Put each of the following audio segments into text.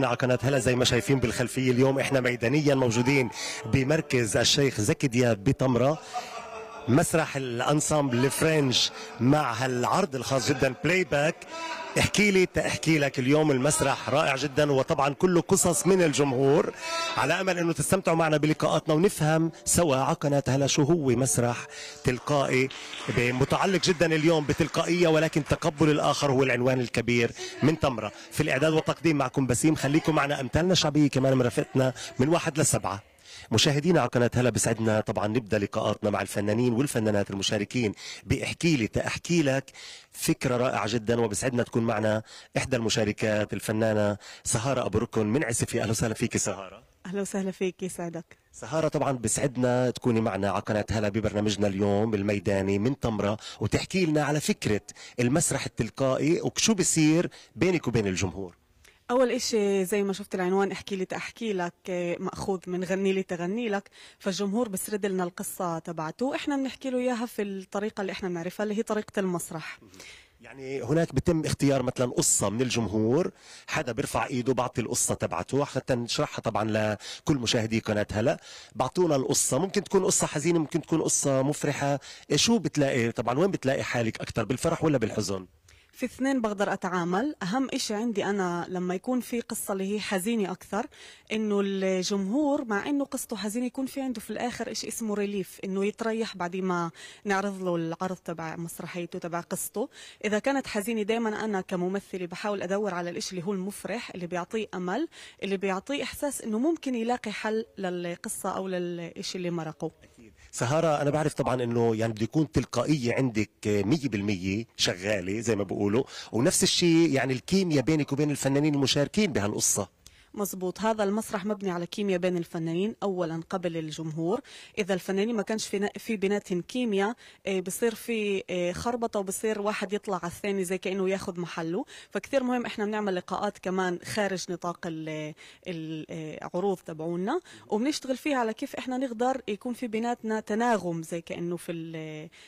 مشاهدينا على قناه هلا زي ما شايفين بالخلفيه اليوم احنا ميدانيا موجودين بمركز الشيخ زكي دياب بطمره مسرح الانسامبل الفرنج مع هالعرض الخاص جدا بلاي باك احكي لي تحكي لك اليوم المسرح رائع جدا وطبعا كله قصص من الجمهور على امل انه تستمتعوا معنا بلقاءاتنا ونفهم سوا على قناه هلا شو هو مسرح تلقائي متعلق جدا اليوم بتلقائيه ولكن تقبل الاخر هو العنوان الكبير من تمره في الاعداد والتقديم معكم بسيم خليكم معنا امثالنا الشعبيه كمان مرافقتنا من واحد لسبعه مشاهدينا على قناه هلا بيسعدنا طبعا نبدا لقاءاتنا مع الفنانين والفنانات المشاركين باحكي لي تاحكي لك فكره رائعه جدا وبسعدنا تكون معنا احدى المشاركات الفنانه سهاره ابو ركن من عسفي اهلا وسهلا فيك سهاره اهلا وسهلا فيك يسعدك سهارة طبعا بسعدنا تكوني معنا على قناة هلا ببرنامجنا اليوم الميداني من طمرة وتحكي لنا على فكرة المسرح التلقائي وشو بصير بينك وبين الجمهور أول إشي زي ما شفت العنوان احكي لي تأحكي لك مأخوذ من غني لي تغني لك فالجمهور بسرد لنا القصة تبعته إحنا بنحكي له إياها في الطريقة اللي إحنا بنعرفها اللي هي طريقة المسرح يعني هناك بتم اختيار مثلا قصة من الجمهور حدا بيرفع ايده بعطي القصة تبعته حتى نشرحها طبعا لكل مشاهدي قناة هلا بعطونا القصة ممكن تكون قصة حزينة ممكن تكون قصة مفرحة إيه، شو بتلاقي طبعا وين بتلاقي حالك اكثر بالفرح ولا بالحزن في اثنين بقدر اتعامل اهم شيء عندي انا لما يكون في قصة اللي هي حزينة اكثر انه الجمهور مع انه قصته حزينة يكون في عنده في الاخر شيء اسمه ريليف انه يتريح بعد ما نعرض له العرض تبع مسرحيته تبع قصته اذا كانت حزينة دائما انا كممثلة بحاول ادور على الشيء اللي هو المفرح اللي بيعطيه امل اللي بيعطيه احساس انه ممكن يلاقي حل للقصة او للشيء اللي مرقه سهارة أنا بعرف طبعا أنه يعني بده يكون تلقائية عندك آه، بالمية شغالة زي ما بقولوا ونفس الشيء يعني الكيمياء بينك وبين الفنانين المشاركين بهالقصة مظبوط هذا المسرح مبني على كيمياء بين الفنانين اولا قبل الجمهور اذا الفنانين ما كانش في في بيناتهم كيمياء آه، بصير في آه، خربطه وبصير واحد يطلع على الثاني زي كانه ياخذ محله فكثير مهم احنا بنعمل لقاءات كمان خارج نطاق العروض آه، تبعونا وبنشتغل فيها على كيف احنا نقدر يكون في بيناتنا تناغم زي كانه في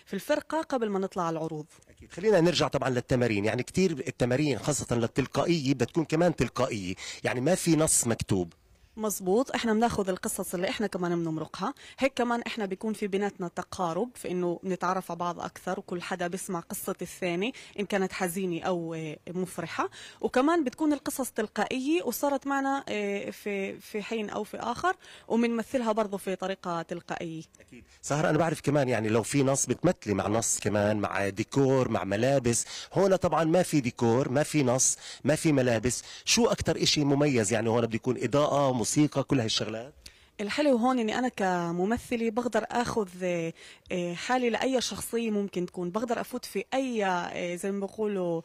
في الفرقه قبل ما نطلع على العروض اكيد خلينا نرجع طبعا للتمارين يعني كثير التمارين خاصه للتلقائيه بدها تكون كمان تلقائيه يعني ما في في نص مكتوب مزبوط احنا بناخذ القصص اللي احنا كمان بنمرقها هيك كمان احنا بيكون في بيناتنا تقارب في انه بنتعرف على بعض اكثر وكل حدا بيسمع قصه الثاني ان كانت حزينه او آه، مفرحه وكمان بتكون القصص تلقائيه وصارت معنا آه، في في حين او في اخر وبنمثلها برضه في طريقه تلقائيه اكيد سهر انا بعرف كمان يعني لو في نص بتمثلي مع نص كمان مع ديكور مع ملابس هون طبعا ما في ديكور ما في نص ما في ملابس شو اكثر شيء مميز يعني هون بده يكون اضاءه موسيقى كل هالشغلات الحلو هون اني انا كممثله بقدر اخذ آه، آه، حالي لاي شخصيه ممكن تكون بقدر افوت في اي آه، زي ما بقولوا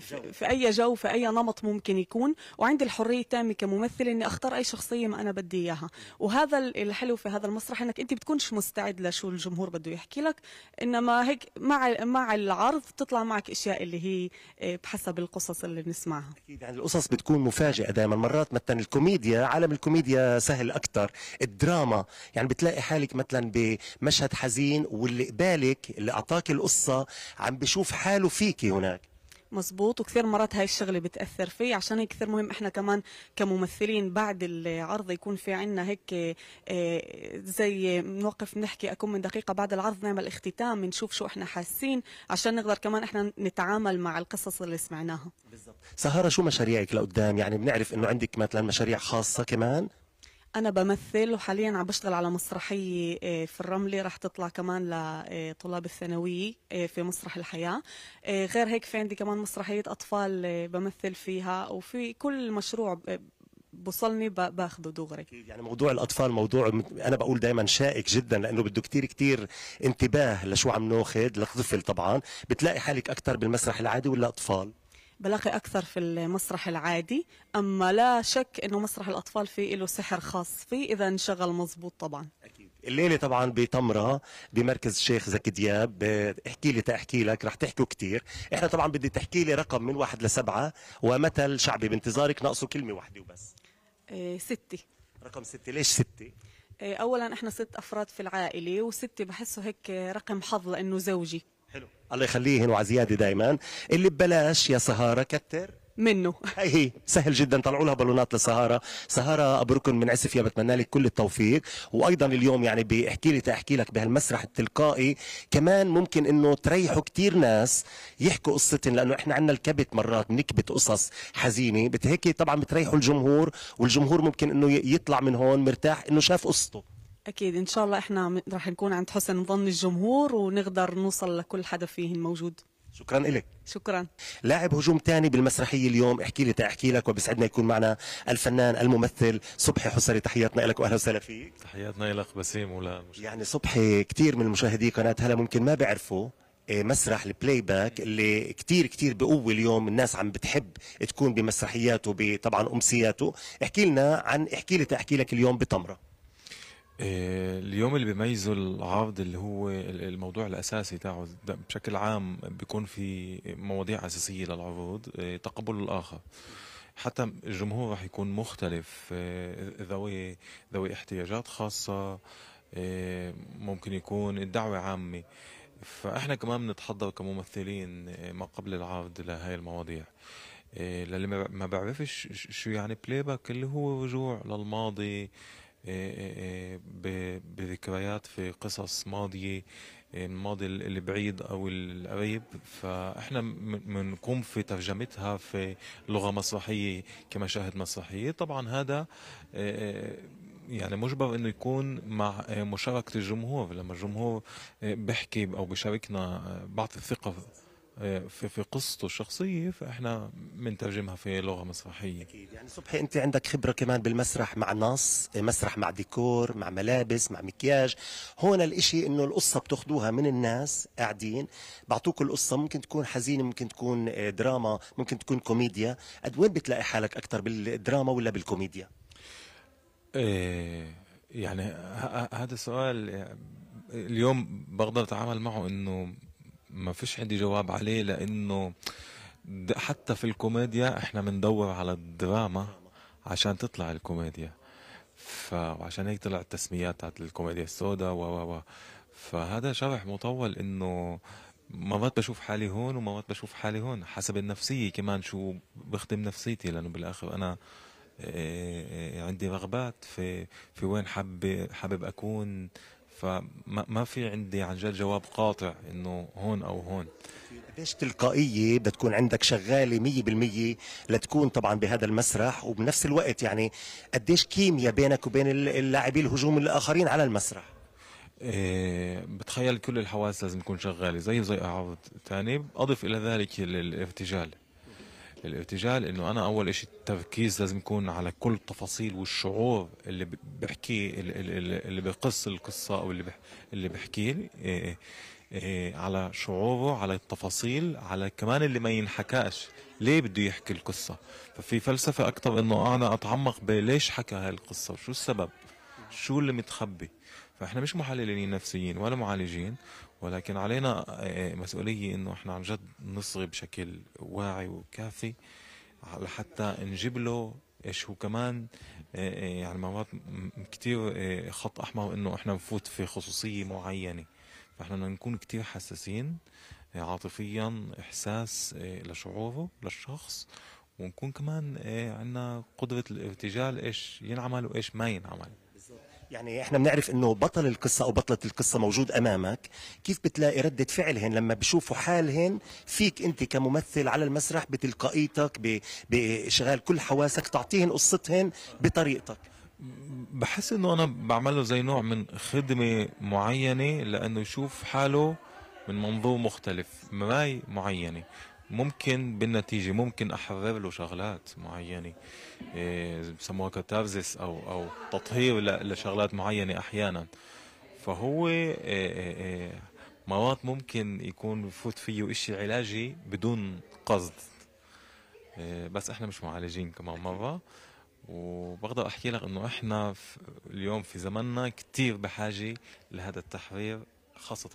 في اي جو في اي نمط ممكن يكون وعندي الحريه التامه كممثله اني اختار اي شخصيه ما انا بدي اياها وهذا الحلو في هذا المسرح انك انت بتكونش مستعد لشو الجمهور بده يحكي لك انما هيك مع مع العرض بتطلع معك اشياء اللي هي بحسب القصص اللي بنسمعها اكيد يعني القصص بتكون مفاجئه دائما مرات مثلا الكوميديا عالم الكوميديا سهل اكثر الدراما يعني بتلاقي حالك مثلا بمشهد حزين واللي قبالك اللي اعطاك القصه عم بشوف حاله فيكي هناك مزبوط وكثير مرات هاي الشغلة بتأثر فيه عشان هيك كثير مهم احنا كمان كممثلين بعد العرض يكون في عنا هيك آه، زي نوقف نحكي أكم من دقيقة بعد العرض نعمل اختتام نشوف شو احنا حاسين عشان نقدر كمان احنا نتعامل مع القصص اللي سمعناها بالضبط سهرة شو مشاريعك لقدام يعني بنعرف انه عندك مثلا مشاريع خاصة كمان انا بمثل وحاليا عم بشتغل على مسرحيه آه، في الرمله رح تطلع كمان لطلاب آه، الثانويه آه، في مسرح الحياه غير هيك في عندي كمان مسرحيه اطفال بمثل فيها وفي كل مشروع بوصلني باخذه دغري يعني موضوع الاطفال موضوع انا بقول دائما شائك جدا لانه بده كتير كتير انتباه لشو عم ناخذ للطفل طبعا بتلاقي حالك اكثر بالمسرح العادي ولا اطفال بلاقي أكثر في المسرح العادي أما لا شك أنه مسرح الأطفال فيه له سحر خاص فيه إذا انشغل مزبوط طبعا أكيد الليلة طبعا بتمرة بمركز الشيخ زكي دياب احكي لي تحكي لك رح تحكوا كتير احنا طبعا بدي تحكي لي رقم من واحد لسبعة ومثل شعبي بانتظارك ناقصه كلمة واحدة وبس إيه ستة رقم ستة ليش ستة؟ إيه أولا احنا ست أفراد في العائلة وستة بحسه هيك رقم حظ لأنه زوجي حلو الله يخليهن وعزيادة دائما اللي ببلاش يا سهاره كتر منه هي سهل جدا طلعوا لها بالونات لسهاره سهاره ابو ركن عسف يا بتمنى لك كل التوفيق وايضا اليوم يعني بيحكي لي تحكي لك بهالمسرح التلقائي كمان ممكن انه تريحوا كثير ناس يحكوا قصتهم لانه احنا عندنا الكبت مرات نكبت قصص حزينه بتهكي طبعا بتريحوا الجمهور والجمهور ممكن انه يطلع من هون مرتاح انه شاف قصته أكيد إن شاء الله إحنا رح نكون عند حسن ظن الجمهور ونقدر نوصل لكل حدا فيهن موجود شكرا لك شكرا لاعب هجوم ثاني بالمسرحية اليوم احكي لي تحكي لك وبسعدنا يكون معنا الفنان الممثل صبحي حصري تحياتنا لك وأهلا وسهلا فيك تحياتنا لك بسيم ولا يعني صبحي كثير من مشاهدي قناة هلا ممكن ما بيعرفوا إيه، مسرح البلاي باك اللي كتير كتير بقوة اليوم الناس عم بتحب تكون بمسرحياته طبعا أمسياته احكي لنا عن احكي لي تحكي لك اليوم بطمرة إيه، اليوم اللي بيميزه العرض اللي هو الموضوع الأساسي تاعه بشكل عام بيكون في مواضيع أساسية للعروض آه، تقبل الآخر حتى الجمهور راح يكون مختلف آه، ذوي ذوي احتياجات خاصة آه، ممكن يكون الدعوة عامة فاحنا كمان بنتحضر كممثلين ما قبل العرض لهي المواضيع للي ما بعرفش شو يعني بلاي باك اللي هو رجوع للماضي آه، آه، آه، بذكريات في قصص ماضية الماضي البعيد أو القريب فإحنا بنقوم في ترجمتها في لغة مسرحية كمشاهد مسرحية طبعا هذا يعني مجبر انه يكون مع مشاركه الجمهور لما الجمهور بحكي او بيشاركنا بعطي الثقه في في قصته الشخصيه فاحنا بنترجمها في لغه مسرحيه اكيد يعني صبحي انت عندك خبره كمان بالمسرح مع نص مسرح مع ديكور مع ملابس مع مكياج هون الاشي انه القصه بتاخذوها من الناس قاعدين بعطوك القصه ممكن تكون حزينه ممكن تكون آه، دراما ممكن تكون كوميديا قد وين بتلاقي حالك اكثر بالدراما ولا بالكوميديا إيه يعني هذا السؤال آه، اليوم بقدر اتعامل معه انه ما فيش عندي جواب عليه لانه حتى في الكوميديا احنا بندور على الدراما عشان تطلع الكوميديا فعشان هيك طلعت التسميات تاعت الكوميديا السوداء و و فهذا شرح مطول انه مرات بشوف حالي هون ومرات بشوف حالي هون حسب النفسية كمان شو بخدم نفسيتي لأنه بالآخر أنا إيه، إيه، إيه، عندي رغبات في في وين حابب حابب أكون فما ما في عندي عن جد جواب قاطع انه هون او هون قديش تلقائية بدها تكون عندك شغالة مية بالمية لتكون طبعا بهذا المسرح وبنفس الوقت يعني قديش كيمياء بينك وبين اللاعبين الهجوم الآخرين على المسرح إيه بتخيل كل الحواس لازم تكون شغالة زي زي أعراض تاني أضف إلى ذلك الارتجال للارتجال انه انا اول شيء التركيز لازم يكون على كل التفاصيل والشعور اللي بحكي اللي بقص القصه او اللي اللي بحكي إيه، إيه، إيه، على شعوره على التفاصيل على كمان اللي ما ينحكاش ليه بده يحكي القصه ففي فلسفه اكثر انه انا اتعمق بليش حكى هاي القصه وشو السبب شو اللي متخبي فاحنا مش محللين نفسيين ولا معالجين ولكن علينا آه، آه، مسؤولية انه احنا عن جد نصغي بشكل واعي وكافي لحتى نجيب له ايش هو كمان آه، يعني مرات كثير خط احمر انه احنا نفوت في خصوصية معينة فاحنا بدنا نكون كثير حساسين عاطفيا احساس لشعوره للشخص ونكون كمان عندنا قدرة الارتجال ايش ينعمل وايش ما ينعمل يعني احنا بنعرف انه بطل القصه او بطله القصه موجود امامك كيف بتلاقي رده فعلهن لما بشوفوا حالهن فيك انت كممثل على المسرح بتلقائيتك باشغال كل حواسك تعطيهن قصتهن بطريقتك بحس انه انا بعمل له زي نوع من خدمه معينه لانه يشوف حاله من منظور مختلف معي معينه ممكن بالنتيجة ممكن أحرر له شغلات معينة إيه، بسموها كتارزس أو أو تطهير لشغلات معينة أحيانا فهو إيه، إيه، مرات ممكن يكون يفوت فيه إشي علاجي بدون قصد بس احنا مش معالجين كمان مرة وبقدر احكي لك انه احنا في اليوم في زمننا كتير بحاجة لهذا التحرير خاصة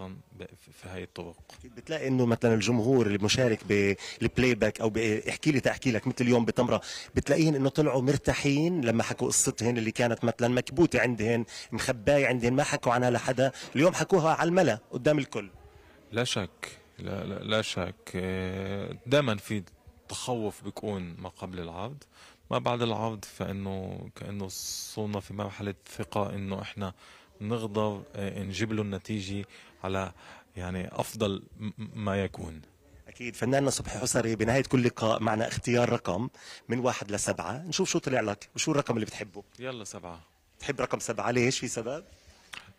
في هاي الطرق بتلاقي انه مثلا الجمهور اللي مشارك بالبلاي باك او احكي لي تحكي لك مثل اليوم بتمرة بتلاقيهم انه طلعوا مرتاحين لما حكوا قصتهن اللي كانت مثلا مكبوتة عندهن مخباية عندهن ما حكوا عنها لحدا اليوم حكوها على الملا قدام الكل لا شك لا لا, لا شك آه، دائما في تخوف بيكون ما قبل العرض ما بعد العرض فانه كانه صرنا في مرحله ثقه انه احنا نغضب آه، نجيب له النتيجه على يعني افضل ما يكون اكيد فناننا صبحي حسري بنهايه كل لقاء معنا اختيار رقم من واحد لسبعه نشوف شو طلع لك وشو الرقم اللي بتحبه يلا سبعه بتحب رقم سبعه ليش في سبب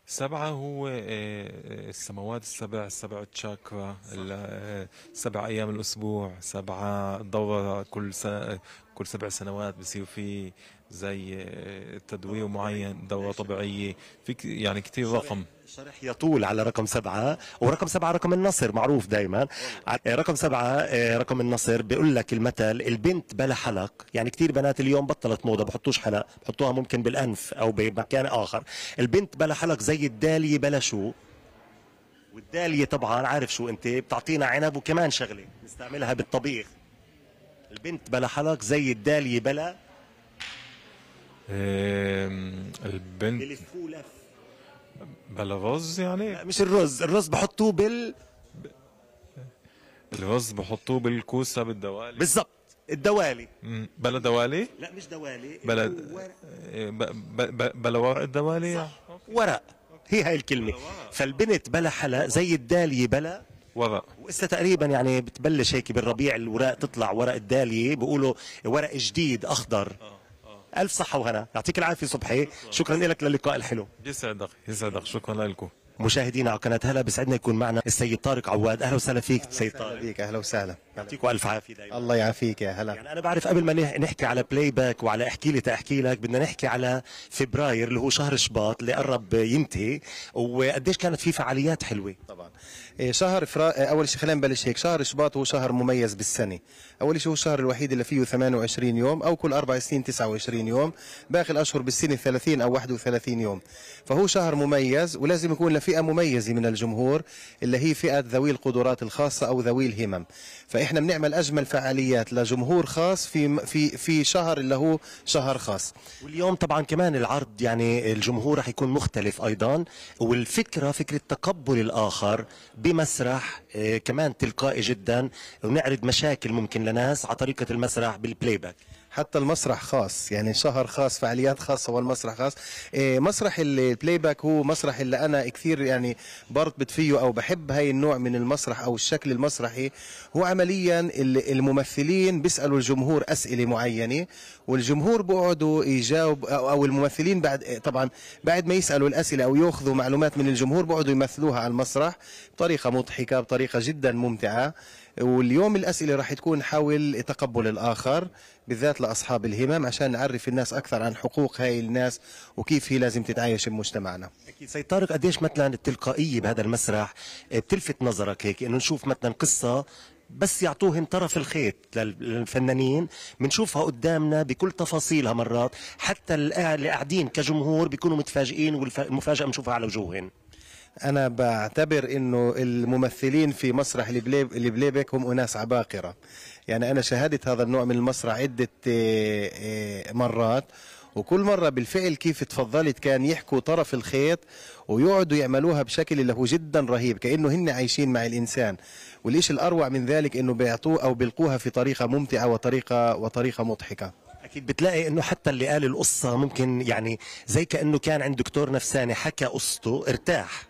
سبعة هو آه، آه، السماوات السبع سبع تشاكرا سبع أيام الأسبوع سبعة دورة كل سنة كل سبع سنوات بصير في زي تدوير معين دورة طبيعية في يعني كثير رقم شرح يطول على رقم سبعة ورقم سبعة رقم النصر معروف دايما رقم سبعة آه، رقم النصر بيقول لك المثل البنت بلا حلق يعني كثير بنات اليوم بطلت موضة بحطوش حلق بحطوها ممكن بالأنف أو بمكان آخر البنت بلا حلق زي الدالية بلا شو والدالية طبعا عارف شو أنت بتعطينا عنب وكمان شغلة نستعملها بالطبيخ البنت بلا حلق زي الدالية بلا البنت لف بلا رز يعني لا مش الرز الرز بحطوه بال الرز بحطوه بالكوسه بالدوالي بالظبط الدوالي بلا دوالي لا مش دوالي بلا ورق. آه، بلا ورق الدوالي يعني؟ صح. ورق هي هاي الكلمه فالبنت بلا حلق زي الداليه بلا ورق وإسا تقريبا يعني بتبلش هيك بالربيع الوراق تطلع ورق الداليه بيقولوا ورق جديد اخضر آه. الف صحه وهنا يعطيك العافيه صبحي شكرا لك للقاء الحلو يسعدك يسعدك شكرا لكم مشاهدينا على قناه هلا بيسعدنا يكون معنا السيد طارق عواد اهلا وسهلا فيك أهلا سيد طارق فيك اهلا وسهلا يعطيكم الف عافيه دايما الله يعافيك يا هلا يعني انا بعرف قبل ما نحكي على بلاي باك وعلى احكي لي تحكي لك بدنا نحكي على فبراير اللي هو شهر شباط اللي قرب ينتهي وقديش كانت في فعاليات حلوه طبعا إيه، شهر فرا... إيه، اول شيء خلينا نبلش هيك شهر شباط هو شهر مميز بالسنه اول شيء هو الشهر الوحيد اللي فيه 28 يوم او كل اربع سنين 29 يوم باقي الاشهر بالسنه 30 او 31 يوم فهو شهر مميز ولازم يكون لفئه مميزه من الجمهور اللي هي فئه ذوي القدرات الخاصه او ذوي الهمم فاحنا بنعمل اجمل فعاليات لجمهور خاص في في في شهر اللي هو شهر خاص واليوم طبعا كمان العرض يعني الجمهور رح يكون مختلف ايضا والفكره فكره تقبل الاخر بمسرح آه، كمان تلقائي جدا ونعرض مشاكل ممكن لناس على طريقه المسرح بالبلاي باك حتى المسرح خاص يعني شهر خاص فعاليات خاصه والمسرح خاص إيه مسرح البلاي باك هو مسرح اللي انا كثير يعني برتبط فيه او بحب هاي النوع من المسرح او الشكل المسرحي هو عمليا الممثلين بيسالوا الجمهور اسئله معينه والجمهور بيقعدوا يجاوب او الممثلين بعد طبعا بعد ما يسالوا الاسئله او ياخذوا معلومات من الجمهور بيقعدوا يمثلوها على المسرح بطريقه مضحكه بطريقه جدا ممتعه واليوم الاسئله راح تكون حول تقبل الاخر بالذات لاصحاب الهمم عشان نعرف الناس اكثر عن حقوق هاي الناس وكيف هي لازم تتعايش بمجتمعنا اكيد سيد طارق قديش مثلا التلقائيه بهذا المسرح آه، بتلفت نظرك هيك انه نشوف مثلا قصه بس يعطوهم طرف الخيط للفنانين بنشوفها قدامنا بكل تفاصيلها مرات حتى اللي قاعدين كجمهور بيكونوا متفاجئين والمفاجاه بنشوفها على وجوههم انا بعتبر انه الممثلين في مسرح البليبك هم اناس عباقره يعني انا شاهدت هذا النوع من المسرح عده آه، آه، مرات وكل مرة بالفعل كيف تفضلت كان يحكوا طرف الخيط ويقعدوا يعملوها بشكل اللي هو جدا رهيب كأنه هن عايشين مع الإنسان والإيش الأروع من ذلك أنه بيعطوه أو بيلقوها في طريقة ممتعة وطريقة, وطريقة مضحكة اكيد بتلاقي انه حتى اللي قال القصه ممكن يعني زي كانه كان عند دكتور نفساني حكى قصته ارتاح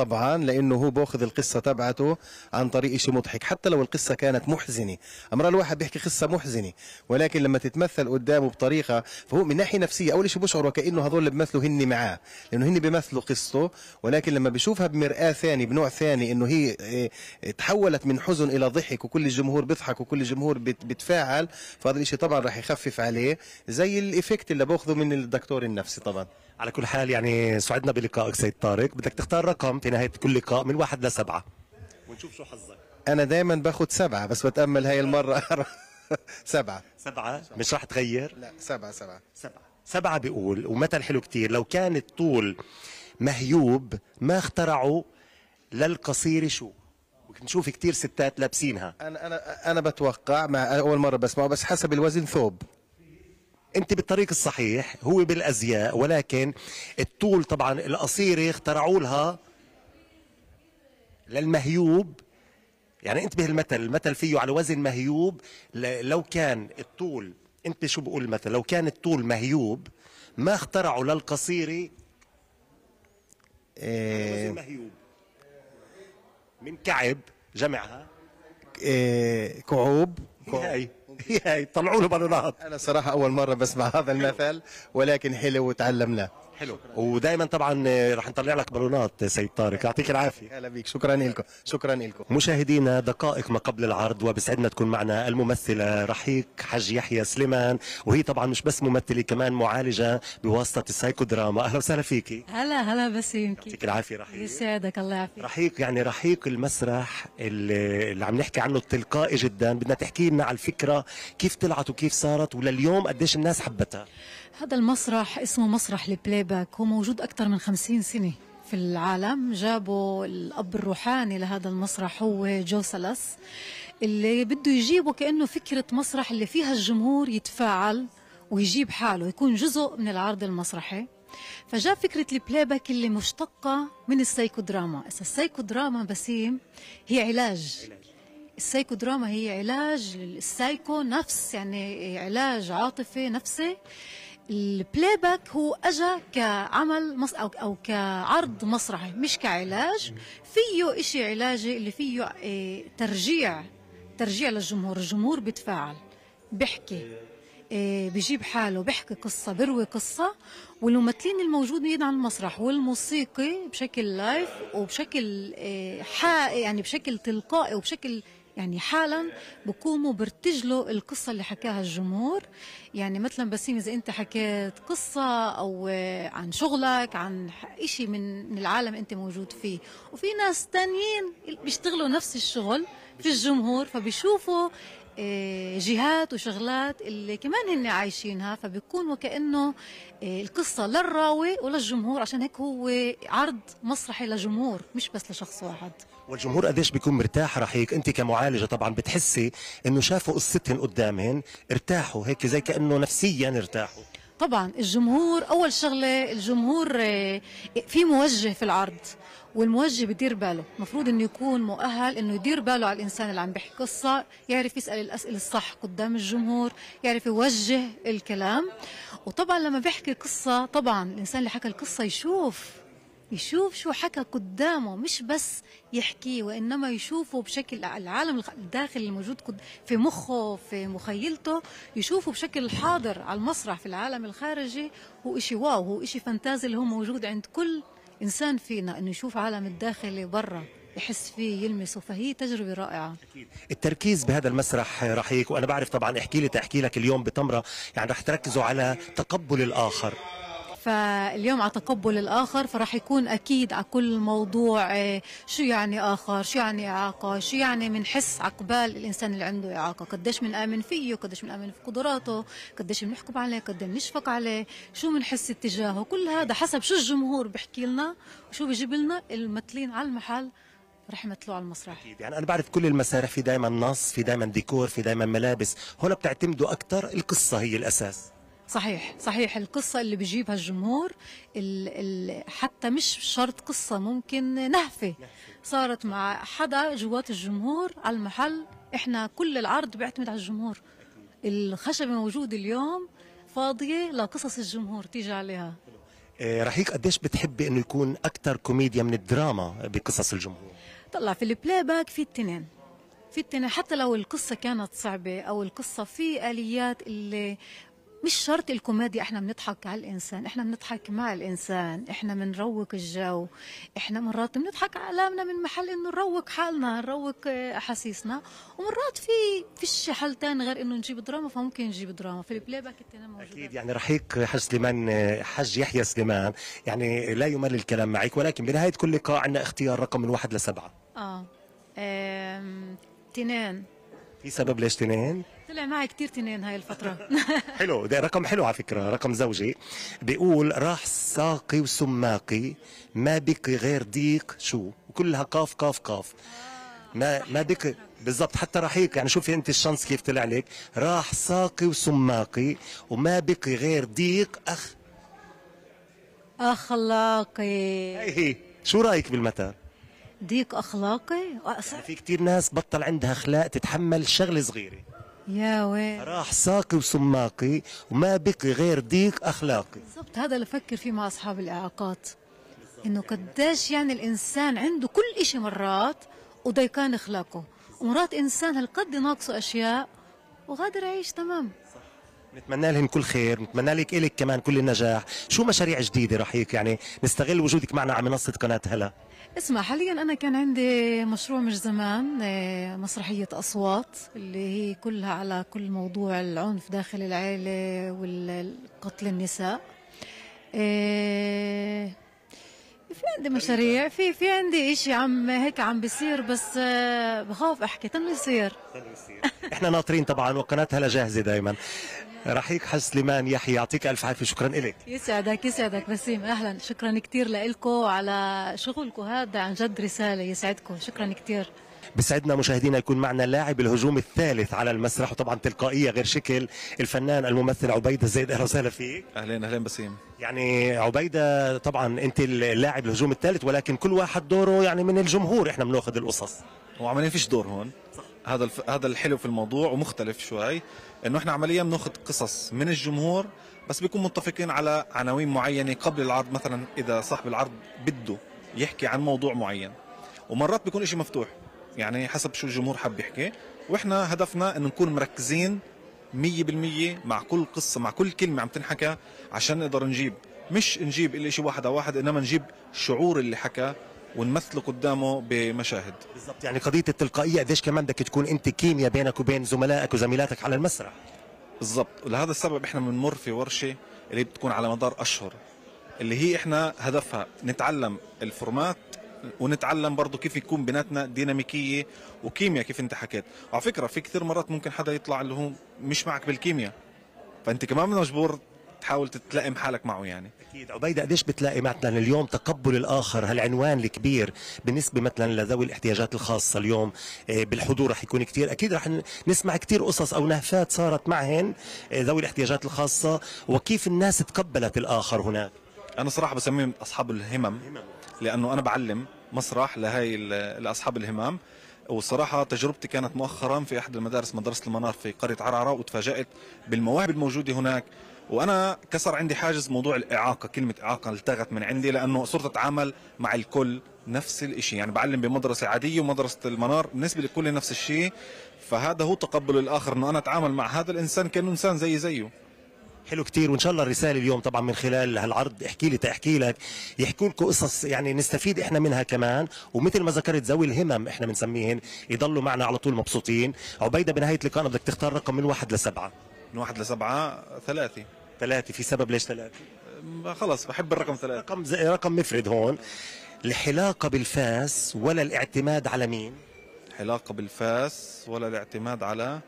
طبعا لانه هو باخذ القصه تبعته عن طريق شيء مضحك حتى لو القصه كانت محزنه امرار الواحد بيحكي قصه محزنه ولكن لما تتمثل قدامه بطريقه فهو من ناحيه نفسيه اول شيء بشعر وكانه هذول اللي بيمثلوا هن معاه لانه هن بيمثلوا قصته ولكن لما بشوفها بمراه ثاني بنوع ثاني انه هي إيه، تحولت من حزن الى ضحك وكل الجمهور بيضحك وكل الجمهور بتفاعل فهذا الشيء طبعا راح يخفف عليه زي الايفكت اللي باخذه من الدكتور النفسي طبعا على كل حال يعني سعدنا بلقائك سيد طارق بدك تختار رقم في نهايه كل لقاء من واحد لسبعه ونشوف شو حظك انا دايما باخذ سبعه بس بتامل هاي المره سبعه سبعه مش راح تغير لا سبعه سبعه سبعه سبعه بيقول ومثل حلو كتير لو كان الطول مهيوب ما اخترعوا للقصير شو نشوف كتير ستات لابسينها انا انا انا بتوقع مع اول مره بسمعه بس حسب الوزن ثوب انت بالطريق الصحيح هو بالازياء ولكن الطول طبعا القصيره اخترعوا لها للمهيوب يعني انتبه المثل المثل فيه على وزن مهيوب لو كان الطول انت شو بقول المثل لو كان الطول مهيوب ما اخترعوا للقصيره إيه وزن مهيوب من كعب جمعها إيه كعوب, كعوب. يطلعوا إيه، له بالونات انا صراحه اول مره بسمع هذا المثل ولكن حلو وتعلمناه حلو ودائما طبعا آه، رح نطلع لك بالونات آه، سيد طارق يعطيك العافيه اهلا بيك شكرا لكم شكرا لكم مشاهدينا دقائق ما قبل العرض وبسعدنا تكون معنا الممثله رحيق حج يحيى سليمان وهي طبعا مش بس ممثله كمان معالجه بواسطه السايكو دراما اهلا وسهلا فيكي هلا هلا بسيمك يعطيك العافيه رحيق يسعدك الله يعافيك رحيق يعني رحيق المسرح اللي, اللي عم نحكي عنه التلقائي جدا بدنا تحكي لنا على الفكره كيف طلعت وكيف صارت ولليوم قديش الناس حبتها هذا المسرح اسمه مسرح البلاي باك هو موجود أكثر من خمسين سنة في العالم جابوا الأب الروحاني لهذا المسرح هو جو سلس اللي بده يجيبه كأنه فكرة مسرح اللي فيها الجمهور يتفاعل ويجيب حاله يكون جزء من العرض المسرحي فجاء فكرة البلايباك اللي مشتقة من دراما السايكو دراما بسيم هي علاج دراما هي علاج للسايكو نفس يعني علاج عاطفي نفسي البلاي باك هو اجى كعمل مص او او كعرض مسرحي مش كعلاج فيه شيء علاجي اللي فيه إيه ترجيع ترجيع للجمهور الجمهور بيتفاعل بيحكي إيه بجيب حاله بحكي قصة بروي قصة والممثلين الموجودين على المسرح والموسيقي بشكل لايف وبشكل إيه حق يعني بشكل تلقائي وبشكل يعني حالا بقوموا برتجلوا القصة اللي حكاها الجمهور يعني مثلا بسيم إذا أنت حكيت قصة أو عن شغلك عن إشي من العالم أنت موجود فيه وفي ناس تانيين بيشتغلوا نفس الشغل في الجمهور فبيشوفوا آه، جهات وشغلات اللي كمان هن عايشينها فبيكون وكأنه آه، القصة للراوي وللجمهور عشان هيك هو عرض مسرحي لجمهور مش بس لشخص واحد والجمهور قديش بيكون مرتاح رح هيك انت كمعالجه طبعا بتحسي انه شافوا قصتهم قدامهم ارتاحوا هيك زي كانه نفسيا ارتاحوا طبعا الجمهور اول شغله الجمهور آه، في موجه في العرض والموجه بدير باله المفروض انه يكون مؤهل انه يدير باله على الانسان اللي عم بيحكي قصه يعرف يسال الاسئله الصح قدام الجمهور يعرف يوجه الكلام وطبعا لما بيحكي قصه طبعا الانسان اللي حكى القصه يشوف يشوف شو حكى قدامه مش بس يحكيه وإنما يشوفه بشكل العالم الداخلي الموجود في مخه في مخيلته يشوفه بشكل حاضر على المسرح في العالم الخارجي هو شيء واو هو شيء فانتازي اللي هو موجود عند كل إنسان فينا إنه يشوف عالم الداخلي برا يحس فيه يلمسه فهي تجربة رائعة أكيد. التركيز بهذا المسرح رحيك وأنا بعرف طبعا احكي لي تحكي لك اليوم بتمرة يعني رح تركزوا على تقبل الآخر فاليوم على تقبل الاخر فراح يكون اكيد على كل موضوع آه، شو يعني اخر شو يعني اعاقه شو يعني بنحس عقبال الانسان اللي عنده اعاقه قديش بنآمن فيه قديش بنآمن في قدراته قديش بنحكم عليه قد بنشفق عليه شو بنحس اتجاهه كل هذا حسب شو الجمهور بحكي لنا وشو بجيب لنا الممثلين على المحل رح يمثلوا على المسرح اكيد يعني انا بعرف كل المسارح في دائما نص في دائما ديكور في دائما ملابس هنا بتعتمدوا اكثر القصه هي الاساس صحيح صحيح القصة اللي بيجيبها الجمهور ال ال حتى مش شرط قصة ممكن نهفة صارت مع حدا جوات الجمهور على المحل احنا كل العرض بيعتمد على الجمهور الخشبة موجودة اليوم فاضية لقصص الجمهور تيجي عليها آه، رحيق قديش بتحبي انه يكون اكثر كوميديا من الدراما بقصص الجمهور طلع في البلاي باك في التنين في التنين حتى لو القصة كانت صعبة أو القصة في آليات اللي مش شرط الكوميديا احنا بنضحك على الانسان احنا بنضحك مع الانسان احنا بنروق الجو احنا مرات بنضحك علامنا من محل انه نروق حالنا نروق احاسيسنا ومرات في فيش حل ثاني غير انه نجيب دراما فممكن نجيب دراما في البلاي باك موجود اكيد يعني رحيق حج سليمان حج يحيى سليمان يعني لا يمل الكلام معك ولكن بنهايه كل لقاء عندنا اختيار رقم من واحد لسبعه اه اثنين في سبب ليش اثنين؟ طلع معي كثير تنين هاي الفترة حلو ده رقم حلو على فكرة رقم زوجي بيقول راح ساقي وسماقي ما بقي غير ضيق شو وكلها قاف قاف قاف آه، ما ما بك بالضبط حتى رحيق يعني شوفي انت الشمس كيف طلع لك راح ساقي وسماقي وما بقي غير ضيق اخ اخلاقي هي شو رايك بالمثل ضيق اخلاقي يعني في كثير ناس بطل عندها اخلاق تتحمل شغله صغيره يا ويل راح ساقي وسماقي وما بقي غير ديك اخلاقي بالضبط هذا اللي افكر فيه مع اصحاب الاعاقات انه قديش يعني الانسان عنده كل شيء مرات وضيقان اخلاقه ومرات انسان هالقد ناقصه اشياء وغادر يعيش تمام صح نتمنى لهم كل خير نتمنى لك إلك كمان كل النجاح شو مشاريع جديده رح يك يعني نستغل وجودك معنا على منصه قناه هلا اسمع حاليا انا كان عندي مشروع مش زمان آه، مسرحيه اصوات اللي هي كلها على كل موضوع العنف داخل العائله والقتل النساء آه، في عندي مشاريع في في عندي شيء عم هيك عم بيصير بس آه، بخاف احكي تنو يصير يصير احنا ناطرين طبعا وقناتها جاهزه دائما رحيق حس سليمان يحيى يعطيك الف عافيه شكرا لك يسعدك يسعدك بسيم اهلا شكرا كثير لكم على شغلكم هذا عن جد رساله يسعدكم شكرا كثير بيسعدنا مشاهدينا يكون معنا لاعب الهجوم الثالث على المسرح وطبعا تلقائيه غير شكل الفنان الممثل عبيده الزيد اهلا وسهلا فيك اهلا اهلا بسيم يعني عبيده طبعا انت اللاعب الهجوم الثالث ولكن كل واحد دوره يعني من الجمهور احنا بناخذ القصص وعم فيش دور هون صح. هذا الف... هذا الحلو في الموضوع ومختلف شوي انه احنا عمليا بناخذ قصص من الجمهور بس بيكون متفقين على عناوين معينه قبل العرض مثلا اذا صاحب العرض بده يحكي عن موضوع معين ومرات بيكون شيء مفتوح يعني حسب شو الجمهور حب يحكي واحنا هدفنا انه نكون مركزين 100% مع كل قصه مع كل كلمه عم تنحكى عشان نقدر نجيب مش نجيب الا شيء واحد على واحد انما نجيب شعور اللي حكى ونمثله قدامه بمشاهد بالضبط يعني قضيه التلقائيه قديش كمان بدك تكون انت كيمياء بينك وبين زملائك وزميلاتك على المسرح بالضبط ولهذا السبب احنا بنمر في ورشه اللي بتكون على مدار اشهر اللي هي احنا هدفها نتعلم الفورمات ونتعلم برضه كيف يكون بيناتنا ديناميكيه وكيمياء كيف انت حكيت على فكره في كثير مرات ممكن حدا يطلع اللي هو مش معك بالكيمياء فانت كمان مجبور تحاول تتلائم حالك معه يعني اكيد عبيده قديش بتلاقي مثلا اليوم تقبل الاخر هالعنوان الكبير بالنسبه مثلا لذوي الاحتياجات الخاصه اليوم آه، بالحضور رح يكون كثير اكيد رح نسمع كثير قصص او نهفات صارت معهن آه، ذوي الاحتياجات الخاصه وكيف الناس تقبلت الاخر هناك انا صراحه بسميهم اصحاب الهمم لانه انا بعلم مسرح لهي لاصحاب الهمام وصراحه تجربتي كانت مؤخرا في احد المدارس مدرسه المنار في قريه عرعره وتفاجات بالمواهب الموجوده هناك وانا كسر عندي حاجز موضوع الاعاقه كلمه اعاقه التغت من عندي لانه صرت اتعامل مع الكل نفس الشيء يعني بعلم بمدرسه عاديه ومدرسه المنار بالنسبه للكل نفس الشيء فهذا هو تقبل الاخر انه انا اتعامل مع هذا الانسان كانه انسان زي زيه حلو كتير وان شاء الله الرساله اليوم طبعا من خلال هالعرض احكي لي تحكي لك يحكوا لكم قصص يعني نستفيد احنا منها كمان ومثل ما ذكرت ذوي الهمم احنا بنسميهن يضلوا معنا على طول مبسوطين عبيده بنهايه لقائنا بدك تختار رقم من واحد لسبعه من واحد لسبعه ثلاثه ثلاثه في سبب ليش ثلاثه؟ خلص بحب الرقم ثلاثه رقم زي رقم مفرد هون الحلاقه بالفاس ولا الاعتماد على مين؟ الحلاقه بالفاس ولا الاعتماد على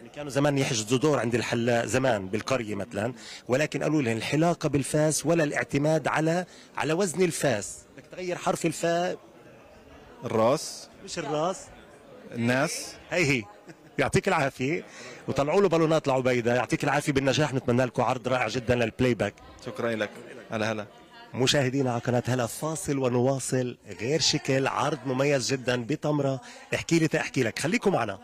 يعني كانوا زمان يحجزوا دور عند الحلاق زمان بالقريه مثلا ولكن قالوا لهم الحلاقه بالفاس ولا الاعتماد على على وزن الفاس بدك تغير حرف الفاء الراس مش الراس الناس هي هي يعطيك العافيه وطلعوا له بالونات لعبيده يعطيك العافيه بالنجاح نتمنى لكم عرض رائع جدا للبلاي باك شكرا لك هلا هلا مشاهدينا على قناة هلا فاصل ونواصل غير شكل عرض مميز جدا بتمرة احكي لي تحكي لك خليكم معنا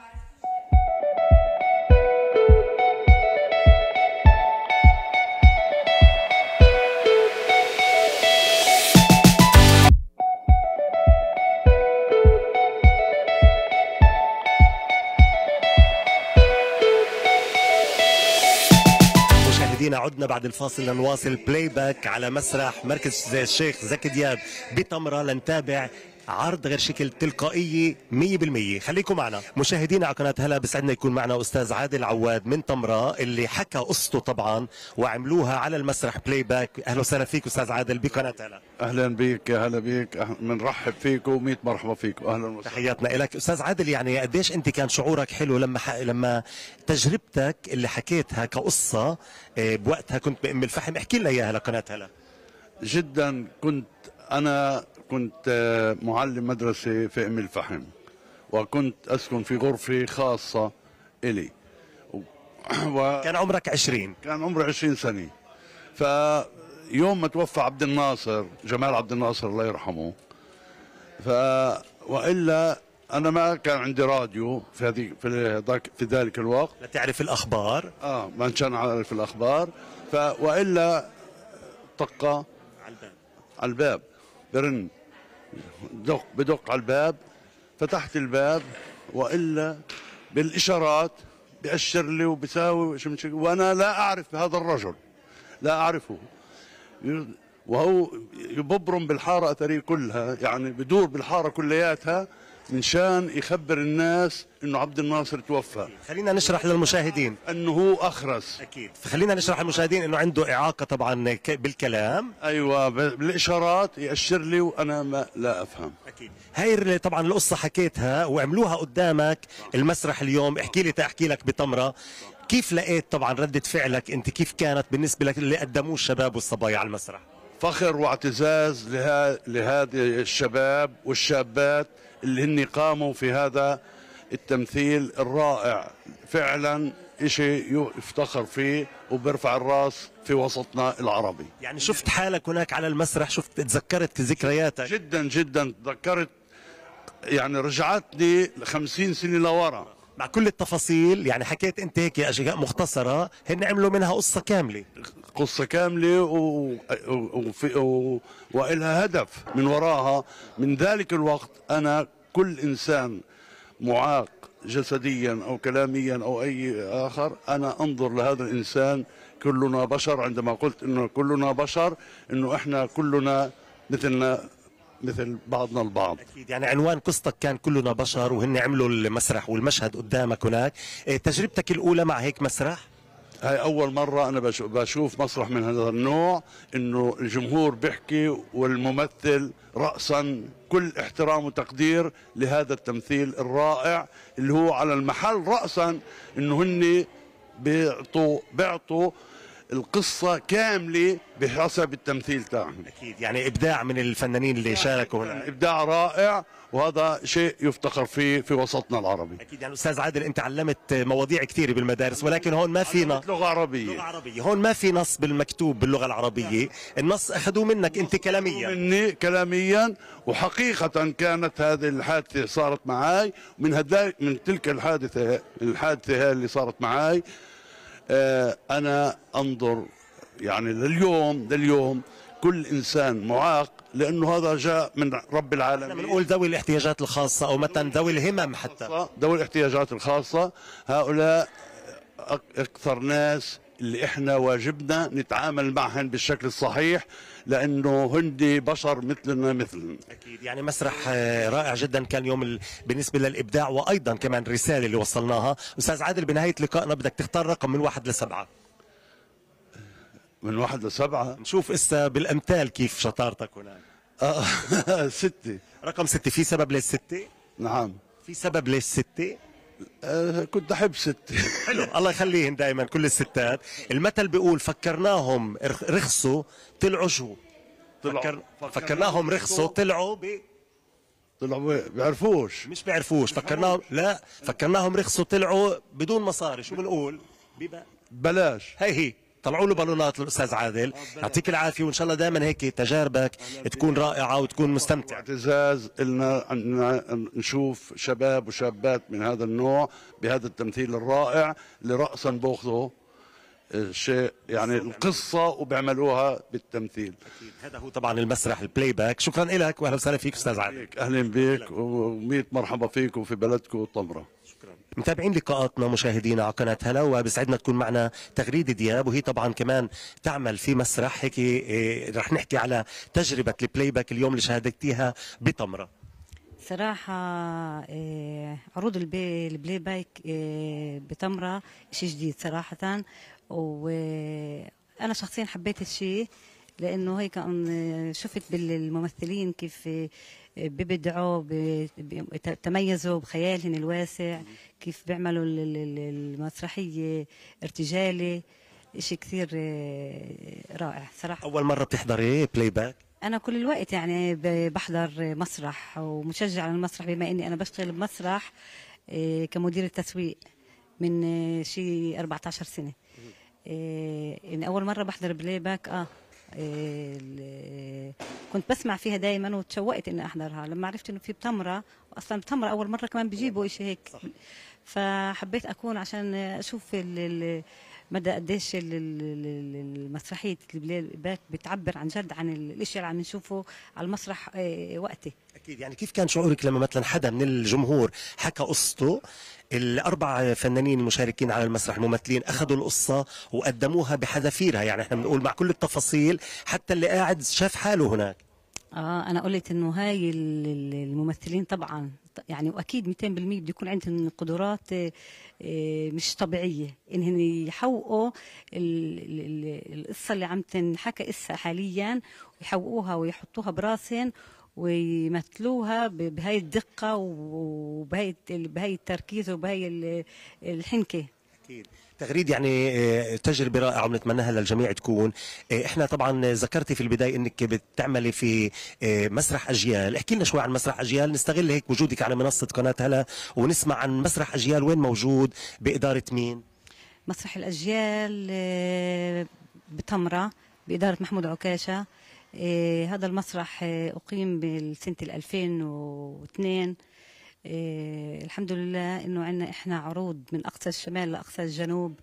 عودنا بعد الفاصل لنواصل بلاي باك على مسرح مركز الشيخ زكي دياب بتمرة لنتابع عرض غير شكل تلقائيه 100% خليكم معنا مشاهدينا على قناه هلا بسعدنا يكون معنا استاذ عادل عواد من طمره اللي حكى قصته طبعا وعملوها على المسرح بلاي باك اهلا وسهلا فيك استاذ عادل بقناه هلا اهلا بك يا هلا بك بنرحب أه، فيك و100 مرحبا فيك اهلا وسهلا تحياتنا لك استاذ عادل يعني قديش انت كان شعورك حلو لما حق... لما تجربتك اللي حكيتها كقصه آه، بوقتها كنت بام الفحم احكي لنا اياها لقناه هلا جدا كنت انا كنت معلم مدرسة في أم الفحم وكنت أسكن في غرفة خاصة إلي و... كان عمرك 20 كان عمري 20 سنة فيوم ما توفى عبد الناصر جمال عبد الناصر الله يرحمه ف وإلا أنا ما كان عندي راديو في هذه في ذاك في ذلك الوقت لتعرف تعرف الأخبار آه ما كان أعرف الأخبار ف وإلا طقة على الباب على الباب برن دق بدق على الباب فتحت الباب والا بالاشارات بيأشر لي وبساوي وانا لا اعرف هذا الرجل لا اعرفه وهو ببرم بالحاره اثري كلها يعني بدور بالحاره كلياتها شان يخبر الناس انه عبد الناصر توفى خلينا نشرح للمشاهدين انه هو اخرس اكيد فخلينا نشرح للمشاهدين انه عنده اعاقه طبعا بالكلام ايوه بالاشارات ياشر لي وانا ما لا افهم اكيد هاي طبعا القصه حكيتها وعملوها قدامك المسرح اليوم احكي لي تحكي لك بطمره كيف لقيت طبعا ردة فعلك انت كيف كانت بالنسبة لك اللي قدموه الشباب والصبايا على المسرح فخر واعتزاز لهذه الشباب والشابات اللي هن قاموا في هذا التمثيل الرائع فعلا شيء يفتخر فيه وبرفع الراس في وسطنا العربي يعني شفت حالك هناك على المسرح شفت تذكرت ذكرياتك جدا جدا تذكرت يعني رجعتني 50 سنه لورا مع كل التفاصيل يعني حكيت انت هيك اشياء مختصره هن عملوا منها قصه كامله قصه كامله و... و... و... و... والها هدف من وراها من ذلك الوقت انا كل إنسان معاق جسديا أو كلاميا أو أي آخر أنا أنظر لهذا الإنسان كلنا بشر عندما قلت أنه كلنا بشر أنه إحنا كلنا مثلنا مثل بعضنا البعض اكيد يعني عنوان قصتك كان كلنا بشر وهن عملوا المسرح والمشهد قدامك هناك إيه، تجربتك الاولى مع هيك مسرح هاي اول مره انا بشوف مسرح من هذا النوع انه الجمهور بيحكي والممثل راسا كل احترام وتقدير لهذا التمثيل الرائع اللي هو على المحل راسا انه هني بيعطوا بيعطوا القصه كامله بحسب التمثيل تاعهم اكيد يعني ابداع من الفنانين اللي شاركوا هنا ابداع رائع وهذا شيء يفتخر فيه في وسطنا العربي اكيد يعني استاذ عادل انت علمت مواضيع كثيره بالمدارس ولكن هون ما في نص لغه عربيه لغه عربيه هون ما في نص بالمكتوب باللغه العربيه نعم. النص اخذوه منك انت كلاميا مني كلاميا وحقيقه كانت هذه الحادثه صارت معي من من تلك الحادثه الحادثه اللي صارت معي آه، أنا أنظر يعني لليوم لليوم كل إنسان معاق لأنه هذا جاء من رب العالمين بنقول ذوي الاحتياجات الخاصة أو مثلا ذوي الهمم حتى ذوي الاحتياجات الخاصة هؤلاء أكثر ناس اللي احنا واجبنا نتعامل معهم بالشكل الصحيح لانه هندي بشر مثلنا مثل اكيد يعني مسرح آه، رائع جدا كان يوم بالنسبه للابداع وايضا كمان رساله اللي وصلناها استاذ عادل بنهايه لقائنا بدك تختار رقم من واحد لسبعه من واحد لسبعه نشوف اسا بالامثال كيف شطارتك هناك آه، ستة رقم ستة في سبب للستة؟ نعم في سبب للستة؟ آه، كنت احب ست حلو الله يخليهم دائما كل الستات المثل بيقول فكرناهم رخصوا طلعوا شو طلعوا فكر... فكرناهم رخصوا طلعوا ب طلعوا بيعرفوش مش بيعرفوش فكرناهم لا فكرناهم رخصوا طلعوا بدون مصاري شو بنقول ببلاش هي هي طلعوا له بالونات للاستاذ عادل يعطيك العافيه وان شاء الله دائما هيك تجاربك تكون رائعه وتكون مستمتعه اعتزاز لنا نشوف شباب وشابات من هذا النوع بهذا التمثيل الرائع اللي راسا بوخذه آه، شيء يعني القصة وبيعملوها بالتمثيل أكيد. هذا هو طبعا المسرح البلاي باك شكرا لك وأهلا وسهلا فيك أستاذ عادل أهلا بك, و100 مرحبا فيك وفي بلدكم وطمرة متابعين لقاءاتنا مشاهدينا على قناه هلا وبسعدنا تكون معنا تغريده دياب وهي طبعا كمان تعمل في مسرح هيك إيه، رح نحكي على تجربه البلاي باك اليوم اللي شاهدتيها بطمره صراحة إيه، عروض البلاي باك بتمرة شيء جديد صراحة وأنا شخصيا حبيت الشيء لأنه هيك شفت بالممثلين كيف ببدعوا بتميزوا بخيالهم الواسع كيف بيعملوا المسرحيه ارتجالي شيء كثير آه، رائع صراحه اول مره بتحضري بلاي باك انا كل الوقت يعني بحضر مسرح ومشجع على المسرح بما اني انا بشتغل بمسرح آه، كمدير تسويق من آه، شيء 14 سنه إن يعني اول مره بحضر بلاي باك اه كنت بسمع فيها دائما وتشوقت اني احضرها لما عرفت انه في بتمره اصلا بتمره اول مره كمان بيجيبوا شيء هيك فحبيت اكون عشان اشوف ال مدى قديش المسرحيه الباك بتعبر عن جد عن الشيء اللي عم نشوفه على المسرح آه، وقتي اكيد يعني كيف كان شعورك لما مثلا حدا من الجمهور حكى قصته الاربع فنانين المشاركين على المسرح الممثلين اخذوا القصه وقدموها بحذافيرها يعني احنا بنقول مع كل التفاصيل حتى اللي قاعد شاف حاله هناك اه انا قلت انه هاي الممثلين طبعا يعني واكيد 200% بده يكون عندهم قدرات آه، آه، مش طبيعيه انهم يحوقوا القصه اللي عم تنحكى اسا حاليا ويحوقوها ويحطوها براسهم ويمثلوها بهاي الدقه وبهاي بهاي التركيز وبهاي الحنكه اكيد تغريد يعني آه، تجربه رائعه بنتمناها للجميع تكون آه، احنا طبعا ذكرتي في البدايه انك بتعملي في آه، مسرح اجيال احكي لنا شوي عن مسرح اجيال نستغل هيك وجودك على منصه قناه هلا ونسمع عن مسرح اجيال وين موجود باداره مين مسرح الاجيال بتمره باداره محمود عكاشه هذا المسرح اقيم بالسنه 2002 إيه الحمد لله انه عندنا احنا عروض من اقصى الشمال لاقصى الجنوب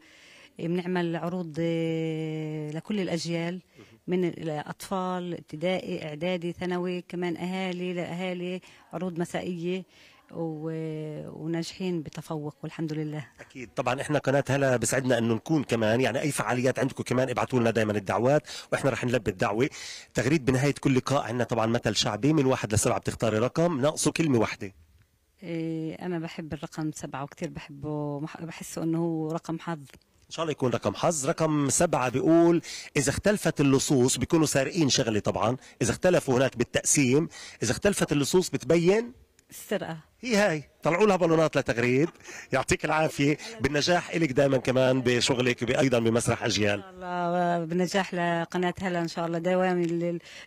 إيه، بنعمل عروض إيه، لكل الاجيال من الاطفال ابتدائي اعدادي ثانوي كمان اهالي لاهالي عروض مسائيه و... وناجحين بتفوق والحمد لله اكيد طبعا احنا قناه هلا بسعدنا انه نكون كمان يعني اي فعاليات عندكم كمان ابعتوا لنا دائما الدعوات واحنا رح نلبي الدعوه تغريد بنهايه كل لقاء عندنا طبعا مثل شعبي من واحد لسبعه بتختاري رقم ناقصه كلمه واحده إيه، انا بحب الرقم سبعة وكثير بحبه بحسه انه هو رقم حظ ان شاء الله يكون رقم حظ رقم سبعة بيقول اذا اختلفت اللصوص بيكونوا سارقين شغلة طبعا اذا اختلفوا هناك بالتقسيم اذا اختلفت اللصوص بتبين السرقة هي هاي طلعوا لها بالونات لتغريد يعطيك العافيه بالنجاح لك دائما كمان بشغلك ايضا بمسرح اجيال ان شاء الله بالنجاح لقناه هلا ان شاء الله دوام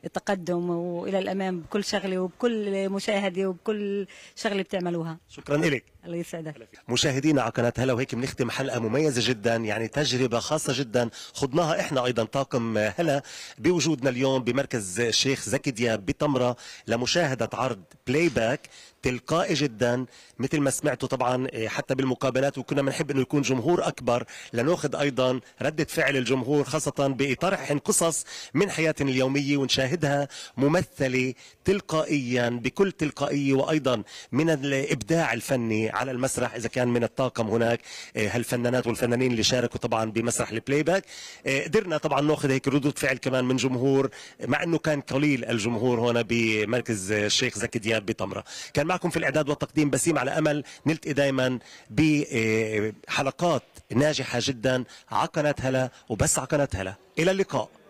التقدم والى الامام بكل شغله وبكل مشاهده وبكل شغله بتعملوها شكرا لك الله يسعدك مشاهدينا على قناه هلا وهيك بنختم حلقه مميزه جدا يعني تجربه خاصه جدا خضناها احنا ايضا طاقم هلا بوجودنا اليوم بمركز الشيخ زكي دياب بتمره لمشاهده عرض بلاي باك تلقائي جدا مثل ما سمعتوا طبعا إيه، حتى بالمقابلات وكنا بنحب انه يكون جمهور اكبر لناخذ ايضا رده فعل الجمهور خاصه بطرح قصص من حياتنا اليوميه ونشاهدها ممثله تلقائيا بكل تلقائيه وايضا من الابداع الفني على المسرح اذا كان من الطاقم هناك إيه، هالفنانات والفنانين اللي شاركوا طبعا بمسرح البلاي باك قدرنا طبعا ناخذ هيك ردود فعل كمان من جمهور مع انه كان قليل الجمهور هنا بمركز الشيخ زكي دياب بطمره كان مع معكم في الإعداد والتقديم بسيم على أمل نلتقي دائما بحلقات آه، ناجحة جدا قناه هلا وبس قناه هلا إلى اللقاء